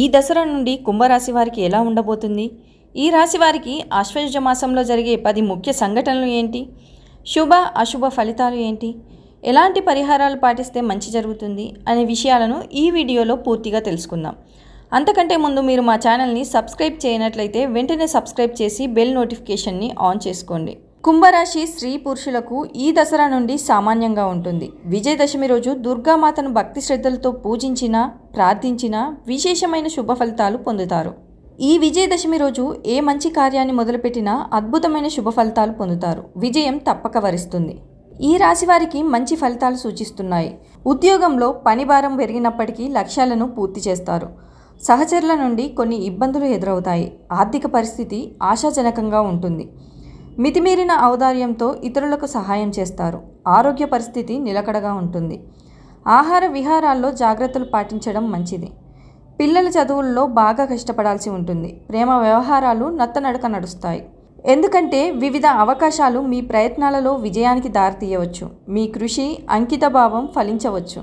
ఈ దసరా నుండి కుంభరాశి వారికి ఎలా ఉండబోతుంది ఈ రాశి వారికి ఆశ్వయుజ మాసంలో జరిగే పది ముఖ్య సంఘటనలు ఏంటి శుభ అశుభ ఫలితాలు ఏంటి ఎలాంటి పరిహారాలు పాటిస్తే మంచి జరుగుతుంది అనే విషయాలను ఈ వీడియోలో పూర్తిగా తెలుసుకుందాం అంతకంటే ముందు మీరు మా ఛానల్ని సబ్స్క్రైబ్ చేయనట్లయితే వెంటనే సబ్స్క్రైబ్ చేసి బెల్ నోటిఫికేషన్ని ఆన్ చేసుకోండి కుంభరాశి స్త్రీ పురుషులకు ఈ దసరా నుండి సామాన్యంగా ఉంటుంది విజయదశమి రోజు దుర్గామాతను భక్తి శ్రద్ధలతో పూజించినా ప్రార్థించినా విశేషమైన శుభ ఫలితాలు పొందుతారు ఈ విజయదశమి రోజు ఏ మంచి కార్యాన్ని మొదలుపెట్టినా అద్భుతమైన శుభ ఫలితాలు పొందుతారు విజయం తప్పక వరిస్తుంది ఈ రాశి వారికి మంచి ఫలితాలు సూచిస్తున్నాయి ఉద్యోగంలో పని భారం పెరిగినప్పటికీ లక్ష్యాలను పూర్తి చేస్తారు సహచరుల నుండి కొన్ని ఇబ్బందులు ఎదురవుతాయి ఆర్థిక పరిస్థితి ఆశాజనకంగా ఉంటుంది మితిమీరిన ఔదార్యంతో ఇతరులకు సహాయం చేస్తారు ఆరోగ్య పరిస్థితి నిలకడగా ఉంటుంది ఆహార విహారాల్లో జాగ్రత్తలు పాటించడం మంచిది పిల్లల చదువుల్లో బాగా కష్టపడాల్సి ఉంటుంది ప్రేమ వ్యవహారాలు నత్తనడక నడుస్తాయి ఎందుకంటే వివిధ అవకాశాలు మీ ప్రయత్నాలలో విజయానికి దారితీయవచ్చు మీ కృషి అంకితభావం ఫలించవచ్చు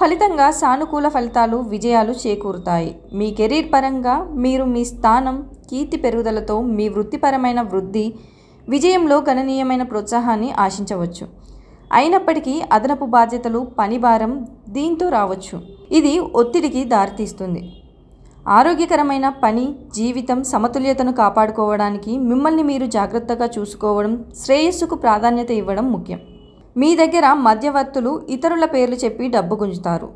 ఫలితంగా సానుకూల ఫలితాలు విజయాలు చేకూరుతాయి మీ కెరీర్ పరంగా మీరు మీ స్థానం కీర్తి పెరుగుదలతో మీ వృత్తిపరమైన వృద్ధి విజయంలో గణనీయమైన ప్రోత్సాహాన్ని ఆశించవచ్చు అయినప్పటికీ అదనపు బాధ్యతలు పనిభారం దీంతో రావచ్చు ఇది ఒత్తిడికి దారితీస్తుంది ఆరోగ్యకరమైన పని జీవితం సమతుల్యతను కాపాడుకోవడానికి మిమ్మల్ని మీరు జాగ్రత్తగా చూసుకోవడం శ్రేయస్సుకు ప్రాధాన్యత ఇవ్వడం ముఖ్యం మీ దగ్గర మధ్యవర్తులు ఇతరుల పేర్లు చెప్పి డబ్బు గుంజుతారు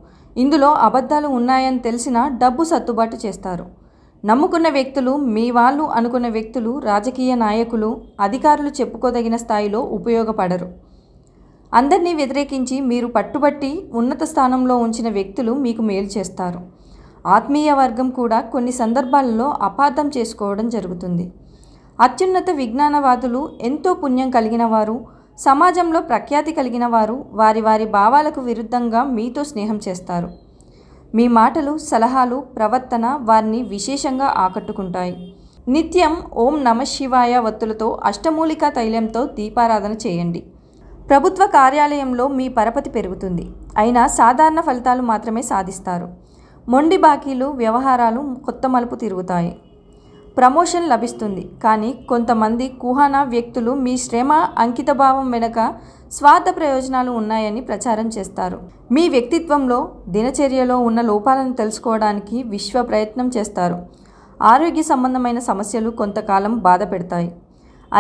ఇందులో అబద్ధాలు ఉన్నాయని తెలిసినా డబ్బు సర్దుబాటు చేస్తారు నమ్ముకున్న వ్యక్తులు మీ వాళ్ళు అనుకున్న వ్యక్తులు రాజకీయ నాయకులు అధికారులు చెప్పుకోదగిన స్థాయిలో ఉపయోగపడరు అందరినీ వ్యతిరేకించి మీరు పట్టుబట్టి ఉన్నత స్థానంలో ఉంచిన వ్యక్తులు మీకు మేలు చేస్తారు ఆత్మీయ వర్గం కూడా కొన్ని సందర్భాలలో అపార్థం చేసుకోవడం జరుగుతుంది అత్యున్నత విజ్ఞానవాదులు ఎంతో పుణ్యం కలిగిన వారు సమాజంలో ప్రఖ్యాతి కలిగిన వారు వారి వారి భావాలకు విరుద్ధంగా మీతో స్నేహం చేస్తారు మీ మాటలు సలహాలు ప్రవర్తన వారిని విశేషంగా ఆకట్టుకుంటాయి నిత్యం ఓం నమ శివాయ వత్తులతో అష్టమూలిక తైలంతో దీపారాధన చేయండి ప్రభుత్వ కార్యాలయంలో మీ పరపతి పెరుగుతుంది అయినా సాధారణ ఫలితాలు మాత్రమే సాధిస్తారు మొండి బాకీలు వ్యవహారాలు కొత్త మలుపు తిరుగుతాయి ప్రమోషన్ లభిస్తుంది కానీ కొంతమంది కుహాన వ్యక్తులు మీ శ్రమ అంకితభావం వెనుక స్వార్థ ప్రయోజనాలు ఉన్నాయని ప్రచారం చేస్తారు మీ వ్యక్తిత్వంలో దినచర్యలో ఉన్న లోపాలను తెలుసుకోవడానికి విశ్వ ప్రయత్నం చేస్తారు ఆరోగ్య సంబంధమైన సమస్యలు కొంతకాలం బాధ పెడతాయి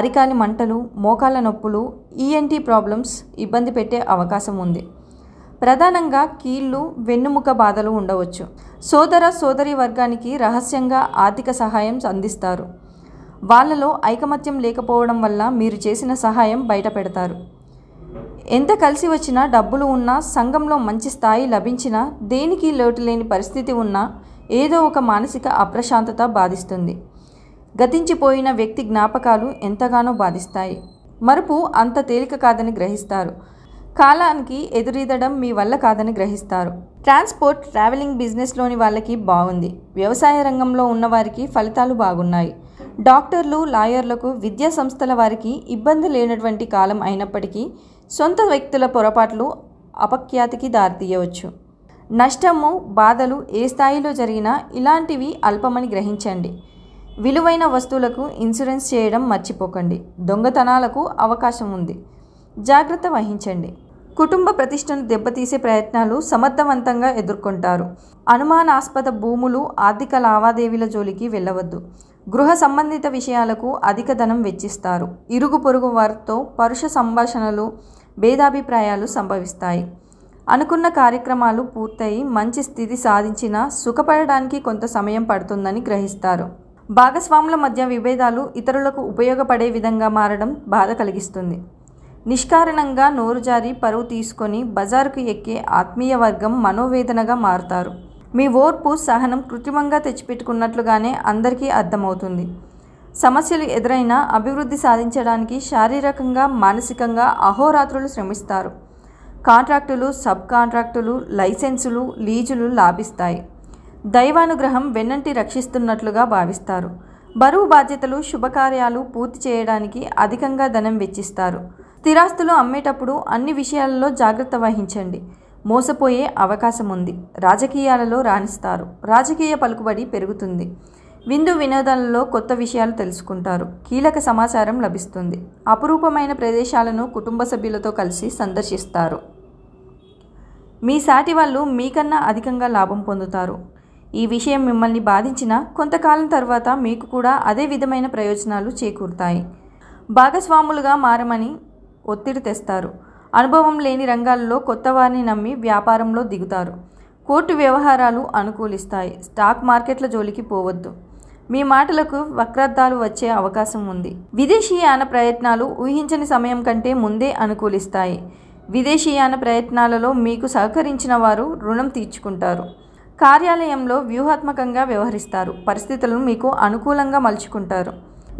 అరికాలి మంటలు మోకాళ్ళ నొప్పులు ఈఎన్టీ e ప్రాబ్లమ్స్ ఇబ్బంది పెట్టే అవకాశం ఉంది ప్రధానంగా కీళ్ళు వెన్నుముక బాధలు ఉండవచ్చు సోదర సోదరి వర్గానికి రహస్యంగా ఆర్థిక సహాయం అందిస్తారు వాళ్ళలో ఐకమత్యం లేకపోవడం వల్ల మీరు చేసిన సహాయం బయట పెడతారు ఎంత కలిసి వచ్చినా డబ్బులు ఉన్నా సంఘంలో మంచి స్థాయి లభించినా దేనికి లోటు లేని పరిస్థితి ఉన్నా ఏదో ఒక మానసిక అప్రశాంతత బాధిస్తుంది గతించిపోయిన వ్యక్తి జ్ఞాపకాలు ఎంతగానో బాధిస్తాయి మరుపు అంత తేలిక కాదని గ్రహిస్తారు కాలానికి ఎదురీదడం మీ వల్ల కాదని గ్రహిస్తారు ట్రాన్స్పోర్ట్ ట్రావెలింగ్ బిజినెస్లోని వాళ్ళకి బాగుంది వ్యవసాయ రంగంలో ఉన్నవారికి ఫలితాలు బాగున్నాయి డాక్టర్లు లాయర్లకు విద్యా సంస్థల వారికి ఇబ్బంది లేనటువంటి కాలం అయినప్పటికీ సొంత వ్యక్తుల పొరపాట్లు అపఖ్యాతికి దారితీయవచ్చు నష్టము బాధలు ఏ స్థాయిలో జరిగినా ఇలాంటివి అల్పమని గ్రహించండి విలువైన వస్తువులకు ఇన్సూరెన్స్ చేయడం మర్చిపోకండి దొంగతనాలకు అవకాశం ఉంది జాగ్రత్త వహించండి కుటుంబ ప్రతిష్టను దెబ్బతీసే ప్రయత్నాలు సమర్థవంతంగా ఎదుర్కొంటారు అనుమానాస్పద భూములు ఆర్థిక లావాదేవీల జోలికి వెళ్ళవద్దు గృహ సంబంధిత విషయాలకు అధిక ధనం వెచ్చిస్తారు ఇరుగు పొరుగు వారితో పరుష సంభాషణలు భేదాభిప్రాయాలు సంభవిస్తాయి అనుకున్న కార్యక్రమాలు పూర్తయి మంచి స్థితి సాధించినా సుఖపడడానికి కొంత సమయం పడుతుందని గ్రహిస్తారు భాగస్వాముల మధ్య విభేదాలు ఇతరులకు ఉపయోగపడే విధంగా మారడం బాధ కలిగిస్తుంది నిష్కారణంగా నోరు జారి పరువు తీసుకొని బజారుకు ఎక్కే ఆత్మీయ వర్గం మనోవేదనగా మారుతారు మీ ఓర్పు సహనం కృత్రిమంగా తెచ్చిపెట్టుకున్నట్లుగానే అందరికీ అర్థమవుతుంది సమస్యలు ఎదురైనా అభివృద్ధి సాధించడానికి శారీరకంగా మానసికంగా అహోరాత్రులు శ్రమిస్తారు కాంట్రాక్టులు సబ్ కాంట్రాక్టులు లైసెన్సులు లీజులు లాభిస్తాయి దైవానుగ్రహం వెన్నంటి రక్షిస్తున్నట్లుగా భావిస్తారు బరువు బాధ్యతలు శుభకార్యాలు పూర్తి చేయడానికి అధికంగా ధనం వెచ్చిస్తారు స్థిరాస్తులు అమ్మేటప్పుడు అన్ని విషయాలలో జాగ్రత్త వహించండి మోసపోయే అవకాశం ఉంది రాజకీయాలలో రాణిస్తారు రాజకీయ పలుకుబడి పెరుగుతుంది విందు వినోదాలలో కొత్త విషయాలు తెలుసుకుంటారు కీలక సమాచారం లభిస్తుంది అపురూపమైన ప్రదేశాలను కుటుంబ సభ్యులతో కలిసి సందర్శిస్తారు మీ సాటి వాళ్ళు మీకన్నా అధికంగా లాభం పొందుతారు ఈ విషయం మిమ్మల్ని బాధించిన కొంతకాలం తర్వాత మీకు కూడా అదే విధమైన ప్రయోజనాలు చేకూరుతాయి భాగస్వాములుగా మారమని ఒత్తిడి తెస్తారు అనుభవం లేని రంగాల్లో కొత్త వారిని నమ్మి వ్యాపారంలో దిగుతారు కోర్టు వ్యవహారాలు అనుకూలిస్తాయి స్టాక్ మార్కెట్ల జోలికి పోవద్దు మీ మాటలకు వక్రద్దాలు వచ్చే అవకాశం ఉంది విదేశీయాన ప్రయత్నాలు ఊహించని సమయం కంటే ముందే అనుకూలిస్తాయి విదేశీయాన ప్రయత్నాలలో మీకు సహకరించిన వారు రుణం తీర్చుకుంటారు కార్యాలయంలో వ్యూహాత్మకంగా వ్యవహరిస్తారు పరిస్థితులను మీకు అనుకూలంగా మలుచుకుంటారు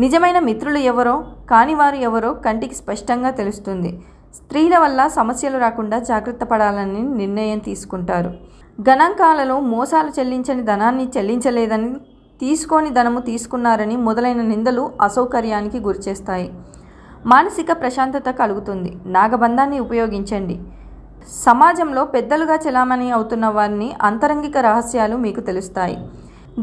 నిజమైన మిత్రులు ఎవరో కానివారు ఎవరో కంటికి స్పష్టంగా తెలుస్తుంది స్త్రీల వల్ల సమస్యలు రాకుండా జాగ్రత్త పడాలని నిర్ణయం తీసుకుంటారు గణాంకాలలో మోసాలు చెల్లించని ధనాన్ని చెల్లించలేదని తీసుకోని ధనము తీసుకున్నారని మొదలైన నిందలు అసౌకర్యానికి గురిచేస్తాయి మానసిక ప్రశాంతత కలుగుతుంది నాగబంధాన్ని ఉపయోగించండి సమాజంలో పెద్దలుగా చెలామణి అవుతున్న వారిని అంతరంగిక రహస్యాలు మీకు తెలుస్తాయి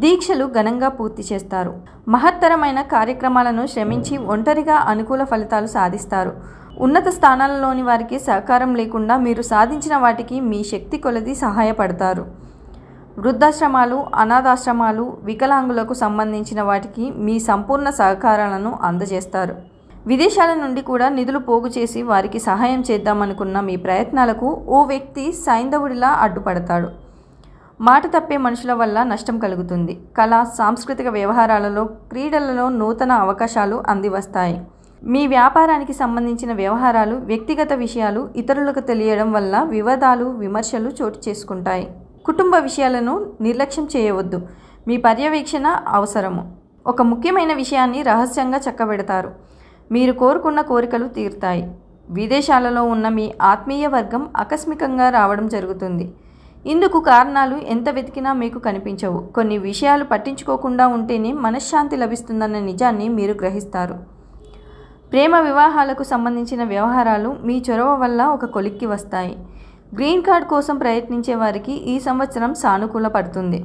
దీక్షలు ఘనంగా పూర్తి చేస్తారు మహత్తరమైన కార్యక్రమాలను శ్రమించి ఒంటరిగా అనుకూల ఫలితాలు సాధిస్తారు ఉన్నత స్థానాలలోని వారికి సహకారం లేకుండా మీరు సాధించిన వాటికి మీ శక్తి కొలది సహాయపడతారు వృద్ధాశ్రమాలు అనాథాశ్రమాలు వికలాంగులకు సంబంధించిన వాటికి మీ సంపూర్ణ సహకారాలను అందజేస్తారు విదేశాల నుండి కూడా నిధులు పోగు చేసి వారికి సహాయం చేద్దామనుకున్న మీ ప్రయత్నాలకు ఓ వ్యక్తి సైంధవుడిలా అడ్డుపడతాడు మాట తప్పే మనుషుల వల్ల నష్టం కలుగుతుంది కళ సాంస్కృతిక వ్యవహారాలలో క్రీడలలో నూతన అవకాశాలు అందివస్తాయి మీ వ్యాపారానికి సంబంధించిన వ్యవహారాలు వ్యక్తిగత విషయాలు ఇతరులకు తెలియడం వల్ల వివాదాలు విమర్శలు చోటు చేసుకుంటాయి కుటుంబ విషయాలను నిర్లక్ష్యం చేయవద్దు మీ పర్యవేక్షణ అవసరము ఒక ముఖ్యమైన విషయాన్ని రహస్యంగా చక్కబెడతారు మీరు కోరుకున్న కోరికలు తీరుతాయి విదేశాలలో ఉన్న మీ ఆత్మీయ వర్గం ఆకస్మికంగా రావడం జరుగుతుంది ఇందుకు కారణాలు ఎంత వెతికినా మీకు కనిపించవు కొన్ని విషయాలు పట్టించుకోకుండా ఉంటేనే మనశ్శాంతి లభిస్తుందన్న నిజాన్ని మీరు గ్రహిస్తారు ప్రేమ వివాహాలకు సంబంధించిన వ్యవహారాలు మీ చొరవ వల్ల ఒక కొలిక్కి వస్తాయి గ్రీన్ కార్డ్ కోసం ప్రయత్నించే వారికి ఈ సంవత్సరం సానుకూల పడుతుంది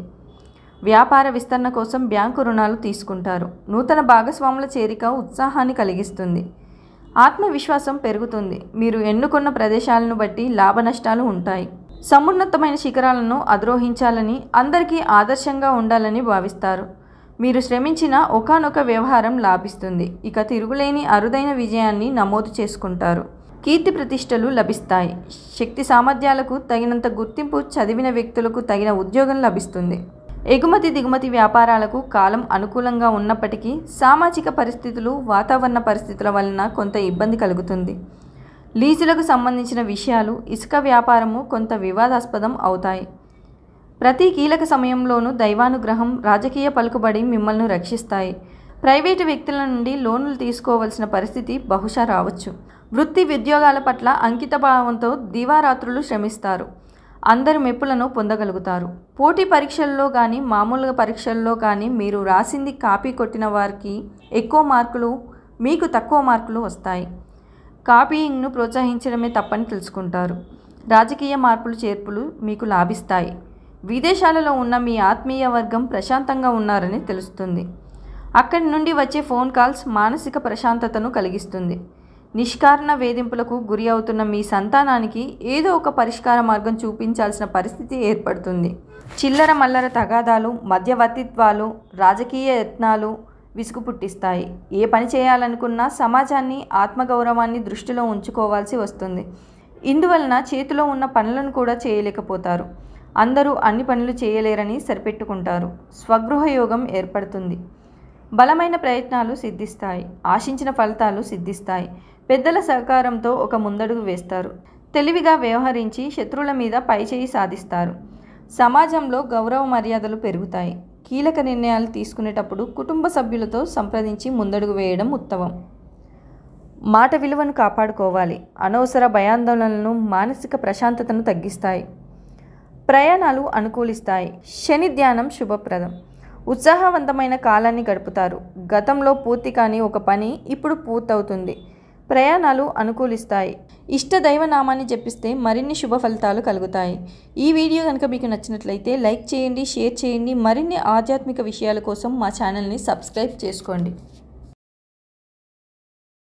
వ్యాపార విస్తరణ కోసం బ్యాంకు రుణాలు తీసుకుంటారు నూతన భాగస్వాముల చేరిక ఉత్సాహాన్ని కలిగిస్తుంది ఆత్మవిశ్వాసం పెరుగుతుంది మీరు ఎన్నుకున్న ప్రదేశాలను బట్టి నష్టాలు ఉంటాయి సమున్నతమైన శిఖరాలను అధిరోహించాలని అందరికీ ఆదర్శంగా ఉండాలని భావిస్తారు మీరు శ్రమించిన ఒకనొక వ్యవహారం లాభిస్తుంది ఇక తిరుగులేని అరుదైన విజయాన్ని నమోదు చేసుకుంటారు కీర్తి ప్రతిష్టలు లభిస్తాయి శక్తి సామర్థ్యాలకు తగినంత గుర్తింపు చదివిన వ్యక్తులకు తగిన ఉద్యోగం లభిస్తుంది ఎగుమతి దిగుమతి వ్యాపారాలకు కాలం అనుకూలంగా ఉన్నప్పటికీ సామాజిక పరిస్థితులు వాతావరణ పరిస్థితుల వలన కొంత ఇబ్బంది కలుగుతుంది లీజులకు సంబంధించిన విషయాలు ఇసుక వ్యాపారము కొంత వివాదాస్పదం అవుతాయి ప్రతి కీలక సమయంలోనూ దైవానుగ్రహం రాజకీయ పలుకుబడి మిమ్మల్ని రక్షిస్తాయి ప్రైవేటు వ్యక్తుల నుండి లోన్లు తీసుకోవలసిన పరిస్థితి బహుశా రావచ్చు వృత్తి ఉద్యోగాల పట్ల అంకితభావంతో దివారాత్రులు శ్రమిస్తారు అందరి మెప్పులను పొందగలుగుతారు పోటీ పరీక్షల్లో కానీ మామూలుగా పరీక్షల్లో కానీ మీరు రాసింది కాపీ కొట్టిన వారికి ఎక్కువ మార్కులు మీకు తక్కువ మార్కులు వస్తాయి కాపీయింగ్ను ప్రోత్సహించడమే తప్పని తెలుసుకుంటారు రాజకీయ మార్పులు చేర్పులు మీకు లాభిస్తాయి విదేశాలలో ఉన్న మీ ఆత్మీయ వర్గం ప్రశాంతంగా ఉన్నారని తెలుస్తుంది అక్కడి నుండి వచ్చే ఫోన్ కాల్స్ మానసిక ప్రశాంతతను కలిగిస్తుంది నిష్కారణ వేధింపులకు గురి అవుతున్న మీ సంతానానికి ఏదో ఒక పరిష్కార మార్గం చూపించాల్సిన పరిస్థితి ఏర్పడుతుంది చిల్లర మల్లర తగాదాలు మధ్యవర్తిత్వాలు రాజకీయ యత్నాలు విసుగు పుట్టిస్తాయి ఏ పని చేయాలనుకున్నా సమాజాన్ని ఆత్మగౌరవాన్ని దృష్టిలో ఉంచుకోవాల్సి వస్తుంది ఇందువలన చేతిలో ఉన్న పనులను కూడా చేయలేకపోతారు అందరూ అన్ని పనులు చేయలేరని సరిపెట్టుకుంటారు స్వగృహ యోగం ఏర్పడుతుంది బలమైన ప్రయత్నాలు సిద్ధిస్తాయి ఆశించిన ఫలితాలు సిద్ధిస్తాయి పెద్దల సహకారంతో ఒక ముందడుగు వేస్తారు తెలివిగా వ్యవహరించి శత్రువుల మీద పైచేయి సాధిస్తారు సమాజంలో గౌరవ మర్యాదలు పెరుగుతాయి కీలక నిర్ణయాలు తీసుకునేటప్పుడు కుటుంబ సభ్యులతో సంప్రదించి ముందడుగు వేయడం ఉత్తమం మాట విలువను కాపాడుకోవాలి అనవసర భయాందోళనలు మానసిక ప్రశాంతతను తగ్గిస్తాయి ప్రయాణాలు అనుకూలిస్తాయి శని ధ్యానం శుభప్రదం ఉత్సాహవంతమైన కాలాన్ని గడుపుతారు గతంలో పూర్తి కాని ఒక పని ఇప్పుడు పూర్తవుతుంది ప్రయాణాలు అనుకూలిస్తాయి ఇష్ట దైవనామాన్ని జపిస్తే మరిన్ని శుభ ఫలితాలు కలుగుతాయి ఈ వీడియో కనుక మీకు నచ్చినట్లయితే లైక్ చేయండి షేర్ చేయండి మరిన్ని ఆధ్యాత్మిక విషయాల కోసం మా ఛానల్ని సబ్స్క్రైబ్ చేసుకోండి